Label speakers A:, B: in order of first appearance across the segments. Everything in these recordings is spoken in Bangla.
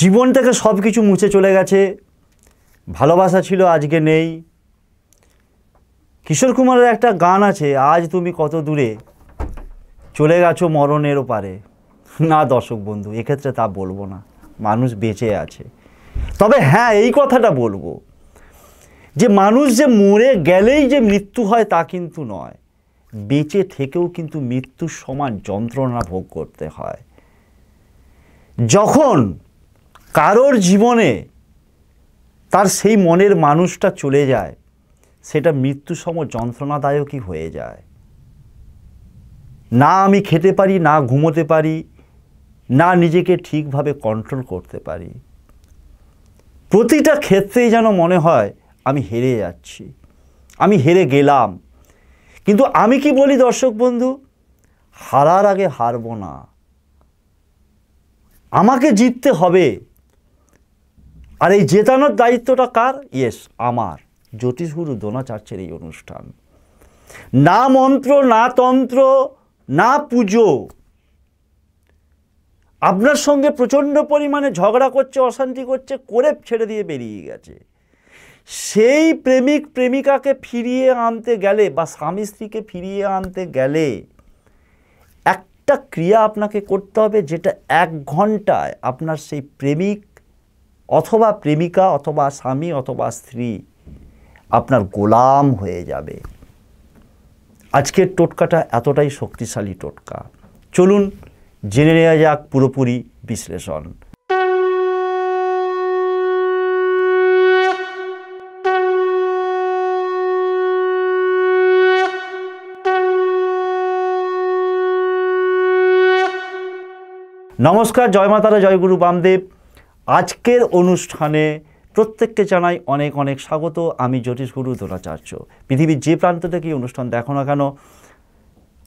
A: জীবন থেকে সব কিছু মুছে চলে গেছে ভালোবাসা ছিল আজকে নেই কিশোর কুমারের একটা গান আছে আজ তুমি কত দূরে চলে গেছো মরণেরও পারে না দর্শক বন্ধু এক্ষেত্রে তা বলবো না মানুষ বেঁচে আছে তবে হ্যাঁ এই কথাটা বলবো যে মানুষ যে মরে গেলেই যে মৃত্যু হয় তা কিন্তু নয় বেঁচে থেকেও কিন্তু মৃত্যুর সমান যন্ত্রণা ভোগ করতে হয় যখন কারোর জীবনে তার সেই মনের মানুষটা চলে যায় সেটা মৃত্যুসম যন্ত্রণাদায়কই হয়ে যায় না আমি খেতে পারি না ঘুমোতে পারি না নিজেকে ঠিকভাবে কন্ট্রোল করতে পারি প্রতিটা ক্ষেত্রেই যেন মনে হয় আমি হেরে যাচ্ছি আমি হেরে গেলাম কিন্তু আমি কি বলি দর্শক বন্ধু হারার আগে হারবো না আমাকে জিততে হবে আর এই জেতানোর দায়িত্বটা কার ইয়েস আমার জ্যোতিষগুরু দোনাচার্যের এই অনুষ্ঠান না মন্ত্র না তন্ত্র না পুজো আপনার সঙ্গে প্রচণ্ড পরিমাণে ঝগড়া করছে অশান্তি করছে করে ছেড়ে দিয়ে বেরিয়ে গেছে সেই প্রেমিক প্রেমিকাকে ফিরিয়ে আনতে গেলে বা স্বামী স্ত্রীকে ফিরিয়ে আনতে গেলে একটা ক্রিয়া আপনাকে করতে হবে যেটা এক ঘন্টায় আপনার সেই প্রেমিক অথবা প্রেমিকা অথবা স্বামী অথবা স্ত্রী আপনার গোলাম হয়ে যাবে আজকের টোটকাটা এতটাই শক্তিশালী টোটকা চলুন জেনে নেওয়া যাক পুরোপুরি বিশ্লেষণ নমস্কার জয় মাতারা জয় বামদেব আজকের অনুষ্ঠানে প্রত্যেককে জানাই অনেক অনেক স্বাগত আমি জ্যোতিষ গুরু দোলাচার্য পৃথিবীর যে প্রান্ত থেকে অনুষ্ঠান দেখো না কেন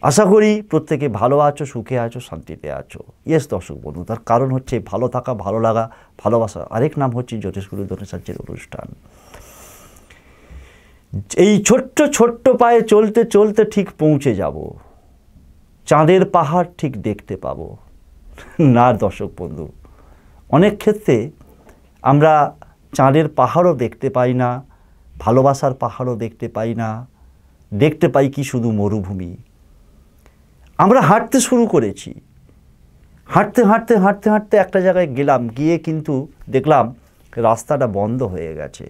A: আশা করি প্রত্যেকে ভালো আছো সুখে আছো শান্তিতে আছো ইয়েস দর্শক বন্ধু তার কারণ হচ্ছে ভালো থাকা ভালো লাগা ভালোবাসা আরেক নাম হচ্ছে জ্যোতিষ গুরু দোলাচার্যের অনুষ্ঠান এই ছোট্ট ছোট্ট পায়ে চলতে চলতে ঠিক পৌঁছে যাব চাঁদের পাহাড় ঠিক দেখতে পাবো না দর্শক বন্ধু অনেক ক্ষেত্রে আমরা চাঁদের পাহাড়ও দেখতে পাই না ভালোবাসার পাহাড়ও দেখতে পাই না দেখতে পাই কি শুধু মরুভূমি আমরা হাঁটতে শুরু করেছি হাঁটতে হাঁটতে হাঁটতে হাঁটতে একটা জায়গায় গেলাম গিয়ে কিন্তু দেখলাম রাস্তাটা বন্ধ হয়ে গেছে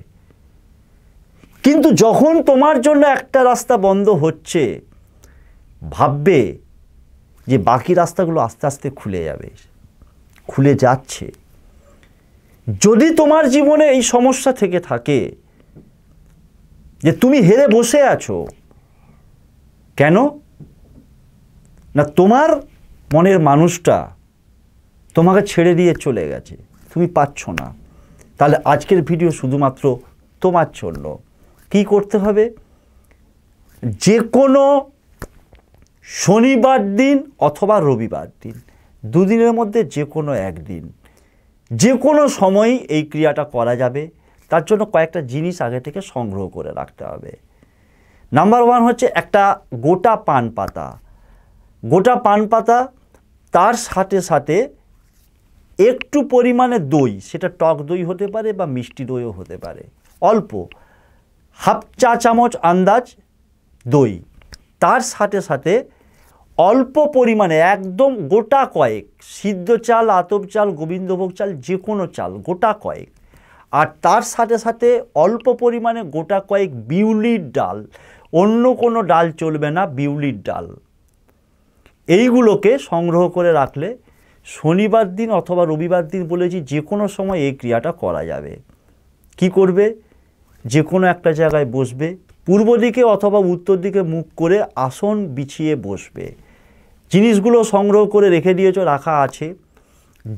A: কিন্তু যখন তোমার জন্য একটা রাস্তা বন্ধ হচ্ছে ভাববে যে বাকি রাস্তাগুলো আস্তে আস্তে খুলে যাবে খুলে যাচ্ছে যদি তোমার জীবনে এই সমস্যা থেকে থাকে যে তুমি হেরে বসে আছো কেন না তোমার মনের মানুষটা তোমাকে ছেড়ে দিয়ে চলে গেছে তুমি পাচ্ছ না তাহলে আজকের ভিডিও শুধুমাত্র তোমার জন্য কি করতে হবে যে কোনো শনিবার দিন অথবা রবিবার দিন দুদিনের মধ্যে যে কোনো একদিন যে কোনো সময়ই এই ক্রিয়াটা করা যাবে তার জন্য কয়েকটা জিনিস আগে থেকে সংগ্রহ করে রাখতে হবে নাম্বার ওয়ান হচ্ছে একটা গোটা পান পাতা গোটা পান পাতা তার সাথে সাথে একটু পরিমাণে দই সেটা টক দই হতে পারে বা মিষ্টি দইও হতে পারে অল্প হাফ চা চামচ আন্দাজ দই তার সাথে সাথে অল্প পরিমাণে একদম গোটা কয়েক সিদ্ধ চাল আতপ চাল গোবিন্দভোগ চাল যে কোনো চাল গোটা কয়েক আর তার সাথে সাথে অল্প পরিমাণে গোটা কয়েক বিউলির ডাল অন্য কোনো ডাল চলবে না বিউলির ডাল এইগুলোকে সংগ্রহ করে রাখলে শনিবার দিন অথবা রবিবার দিন বলেছি যে কোনো সময় এই ক্রিয়াটা করা যাবে কি করবে যে কোনো একটা জায়গায় বসবে পূর্ব দিকে অথবা উত্তর দিকে মুখ করে আসন বিছিয়ে বসবে জিনিসগুলো সংগ্রহ করে রেখে দিয়েছ রাখা আছে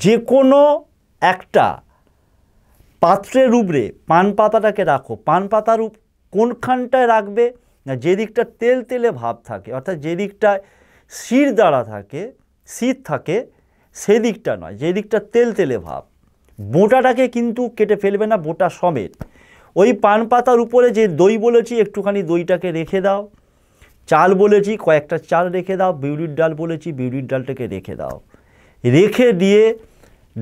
A: যে কোনো একটা পাত্রের উপরে পান পাতাটাকে রাখো পান পাতার কোনখানটায় রাখবে না যেদিকটা তেল তেলে ভাব থাকে অর্থাৎ যেদিকটায় শির দ্বারা থাকে শীত থাকে সেদিকটা নয় যেদিকটা তেল তেলে ভাব বোঁটাটাকে কিন্তু কেটে ফেলবে না বোঁটা সমেত ওই পান পাতার উপরে যে দই বলেছি একটুখানি দইটাকে রেখে দাও চাল বলেছি কয়েকটা চাল রেখে দাও বিউলির ডাল বলেছি বিউলির ডালটাকে রেখে দাও রেখে দিয়ে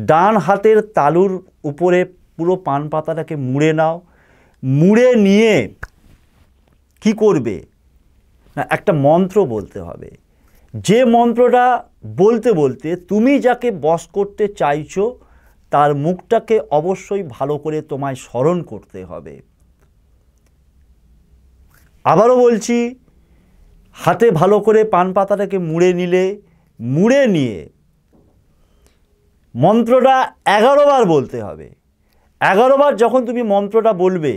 A: ডান হাতের তালুর উপরে পুরো পান পাতাটাকে মুড়ে নাও মুড়ে নিয়ে কি করবে না একটা মন্ত্র বলতে হবে যে মন্ত্রটা বলতে বলতে তুমি যাকে বস করতে চাইছো তার মুখটাকে অবশ্যই ভালো করে তোমায় স্মরণ করতে হবে আবারও বলছি হাতে ভালো করে পান পাতাটাকে মুড়ে নিলে মুড়ে নিয়ে মন্ত্রটা এগারোবার বলতে হবে এগারোবার যখন তুমি মন্ত্রটা বলবে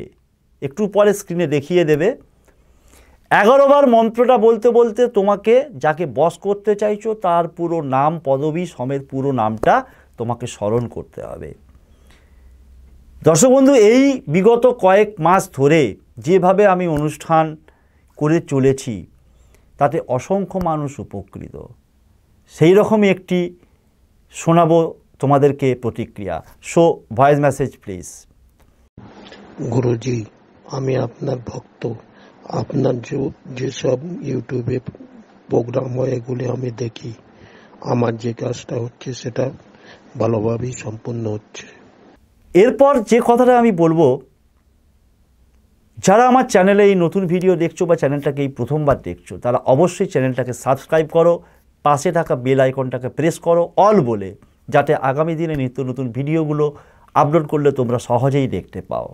A: একটু পরে স্ক্রিনে দেখিয়ে দেবে এগারোবার মন্ত্রটা বলতে বলতে তোমাকে যাকে বস করতে চাইছো তার পুরো নাম পদবী সমেত পুরো নামটা তোমাকে স্মরণ করতে হবে দর্শক বন্ধু এই বিগত কয়েক মাস ধরে যেভাবে আমি অনুষ্ঠান করে চলেছি তাতে অসংখ্য মানুষ উপকৃত সেই রকমই একটি শোনাবো তোমাদেরকে প্রতিক্রিয়া শো ভয়েস মেসেজ প্লিজ গুরুজি আমি আপনার ভক্ত আপনার যে যেসব ইউটিউবে প্রোগ্রাম হয় এগুলি আমি দেখি আমার যে কাজটা হচ্ছে সেটা ভালোভাবেই সম্পন্ন হচ্ছে এরপর যে কথাটা আমি বলবো যারা আমার চ্যানেলে এই নতুন ভিডিও দেখছো বা চ্যানেলটাকে এই প্রথমবার দেখছো তারা অবশ্যই চ্যানেলটাকে সাবস্ক্রাইব করো পাশে থাকা বেল আইকনটাকে প্রেস করো অল বলে যাতে আগামী দিনে নিত্য নতুন ভিডিওগুলো আপলোড করলে তোমরা সহজেই দেখতে পাও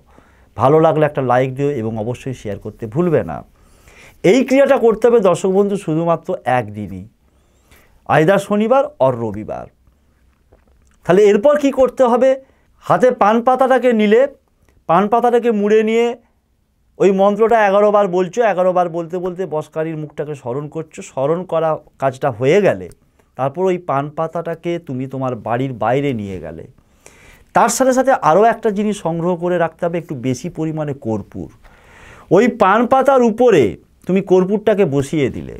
A: ভালো লাগলে একটা লাইক দিও এবং অবশ্যই শেয়ার করতে ভুলবে না এই ক্রিয়াটা করতে হবে দর্শক বন্ধু শুধুমাত্র একদিনই আয়দার শনিবার অর রবিবার তাহলে এরপর কি করতে হবে হাতে পান পাতাটাকে নিলে পান পাতাটাকে মুড়ে নিয়ে ওই মন্ত্রটা এগারো বার বলছো এগারো বার বলতে বলতে বসকারীর মুখটাকে স্মরণ করছো স্মরণ করা কাজটা হয়ে গেলে তারপর ওই পান পাতাটাকে তুমি তোমার বাড়ির বাইরে নিয়ে গেলে তার সাথে সাথে আরও একটা জিনিস সংগ্রহ করে রাখতে হবে একটু বেশি পরিমাণে কর্পূর ওই পান পাতার উপরে তুমি কর্পূরটাকে বসিয়ে দিলে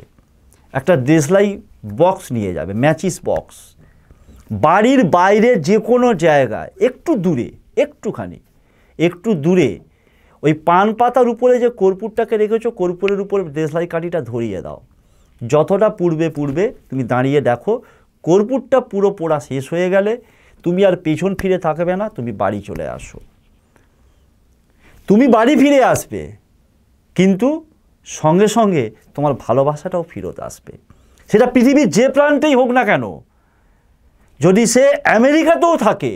A: একটা দেশলাই বক্স নিয়ে যাবে ম্যাচিস বক্স বাড়ির বাইরে যে কোনো জায়গায় একটু দূরে একটুখানি একটু দূরে ওই পান পাতার উপরে যে কর্পূরটাকে রেখেছো কর্পূরের উপরে দেশলাই কাঠিটা ধরিয়ে দাও যতটা পূর্বে পূর্বে তুমি দাঁড়িয়ে দেখো কর্পূরটা পুরো পোড়া শেষ হয়ে গেলে তুমি আর পেছন ফিরে থাকবে না তুমি বাড়ি চলে আসো তুমি বাড়ি ফিরে আসবে কিন্তু সঙ্গে সঙ্গে তোমার ভালোবাসাটাও ফিরত আসবে সেটা পৃথিবীর যে প্রান্তেই হোক না কেন যদি সে আমেরিকাতেও থাকে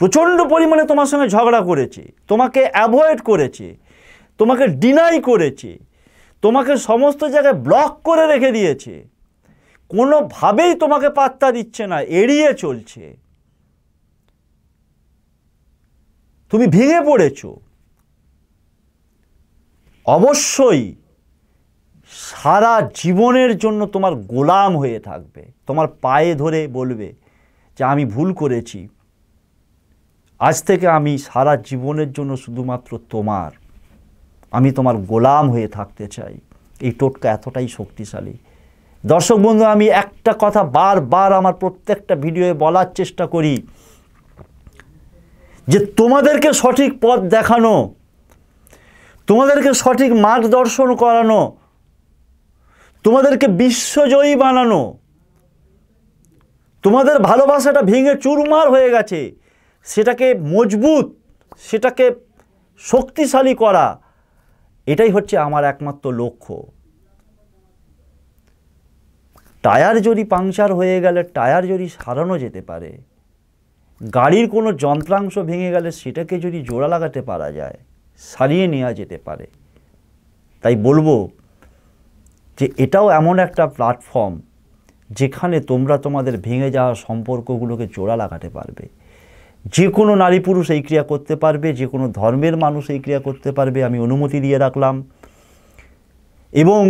A: প্রচণ্ড পরিমাণে তোমার সঙ্গে ঝগড়া করেছে তোমাকে অ্যাভয়েড করেছে তোমাকে ডিনাই করেছে তোমাকে সমস্ত জায়গায় ব্লক করে রেখে দিয়েছে কোনোভাবেই তোমাকে পাত্তা দিচ্ছে না এড়িয়ে চলছে তুমি ভেঙে পড়েছ অবশ্যই সারা জীবনের জন্য তোমার গোলাম হয়ে থাকবে তোমার পায়ে ধরে বলবে যে আমি ভুল করেছি আজ থেকে আমি সারা জীবনের জন্য শুধুমাত্র তোমার আমি তোমার গোলাম হয়ে থাকতে চাই এই টোটকা এতটাই শক্তিশালী দর্শক বন্ধু আমি একটা কথা বারবার আমার প্রত্যেকটা ভিডিওয়ে বলার চেষ্টা করি যে তোমাদেরকে সঠিক পথ দেখানো তোমাদেরকে সঠিক মার্গদর্শন করানো তোমাদেরকে বিশ্বজয়ী বানানো তোমাদের ভালোবাসাটা ভেঙে চুরমার হয়ে গেছে সেটাকে মজবুত সেটাকে শক্তিশালী করা এটাই হচ্ছে আমার একমাত্র লক্ষ্য টায়ার যদি পাংচার হয়ে গেলে টায়ার যদি সারানো যেতে পারে গাড়ির কোনো যন্ত্রাংশ ভেঙে গেলে সেটাকে যদি জোড়া লাগাতে পারা যায় সারিয়ে নেওয়া যেতে পারে তাই বলবো যে এটাও এমন একটা প্ল্যাটফর্ম যেখানে তোমরা তোমাদের ভেঙে যাওয়া সম্পর্কগুলোকে জোড়া লাগাতে পারবে যে কোনো নারী পুরুষ এই ক্রিয়া করতে পারবে যে কোনো ধর্মের মানুষ এই ক্রিয়া করতে পারবে আমি অনুমতি দিয়ে রাখলাম এবং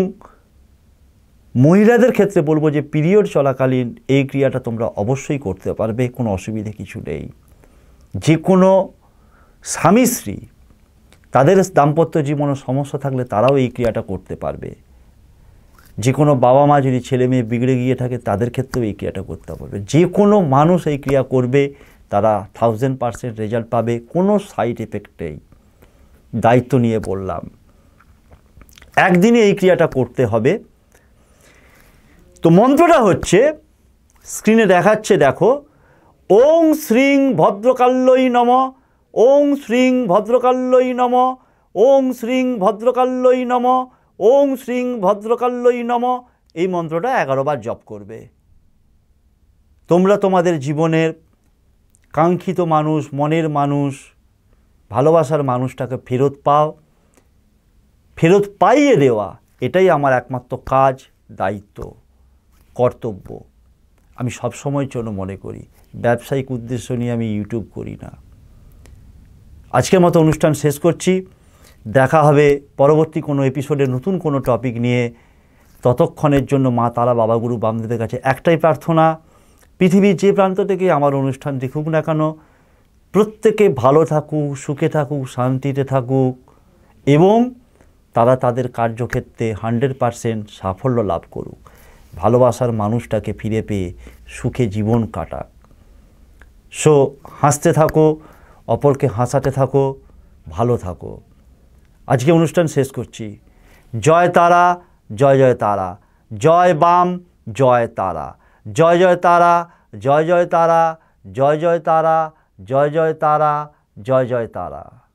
A: মহিলাদের ক্ষেত্রে বলবো যে পিরিয়ড চলাকালীন এই ক্রিয়াটা তোমরা অবশ্যই করতে পারবে কোনো অসুবিধে কিছু নেই যে কোনো স্বামী স্ত্রী তাদের দাম্পত্য জীবনে সমস্যা থাকলে তারাও এই ক্রিয়াটা করতে পারবে যে কোনো বাবা মা যদি ছেলে মেয়ে বিগড়ে গিয়ে থাকে তাদের ক্ষেত্রেও এই ক্রিয়াটা করতে পারবে যে কোনো মানুষ এই ক্রিয়া করবে তারা থাউজেন্ড পার্সেন্ট রেজাল্ট পাবে কোনো সাইড এফেক্ট নেই দায়িত্ব নিয়ে বললাম একদিনে এই ক্রিয়াটা করতে হবে তো মন্ত্রটা হচ্ছে স্ক্রিনে দেখাচ্ছে দেখো ওং শ্রীং ভদ্রকাল্যই নম ওং শ্রীং ভদ্রকাল্যই নম ওং শ্রীং ভদ্রকাল্যই নম ওং শ্রীং ভদ্রকাল্যই নম এই মন্ত্রটা এগারোবার জপ করবে তোমরা তোমাদের জীবনের কাঙ্ক্ষিত মানুষ মনের মানুষ ভালোবাসার মানুষটাকে ফেরত পাও ফেরত পাইয়ে দেওয়া এটাই আমার একমাত্র কাজ দায়িত্ব কর্তব্য আমি সবসময়ের জন্য মনে করি ব্যবসায়িক উদ্দেশ্য নিয়ে আমি ইউটিউব করি না আজকের মতো অনুষ্ঠান শেষ করছি দেখা হবে পরবর্তী কোনো এপিসোডে নতুন কোনো টপিক নিয়ে ততক্ষণের জন্য মা তারা বাবাগুরু বামদেদের কাছে একটাই প্রার্থনা পৃথিবীর যে প্রান্ত থেকে আমার অনুষ্ঠান দেখুক না কেন প্রত্যেকে ভালো থাকুক সুখে থাকুক শান্তিতে থাকুক এবং তারা তাদের কার্যক্ষেত্রে হান্ড্রেড পারসেন্ট সাফল্য লাভ করুক ভালোবাসার মানুষটাকে ফিরে পেয়ে সুখে জীবন কাটাক সো হাসতে থাকো অপরকে হাসাতে থাকো ভালো থাকো আজকে অনুষ্ঠান শেষ করছি জয় তারা জয় জয় তারা জয় বাম জয় তারা জয় জয় তারা জয় জয় তারা জয় জয় তারা জয় জয় তারা জয় জয় তারা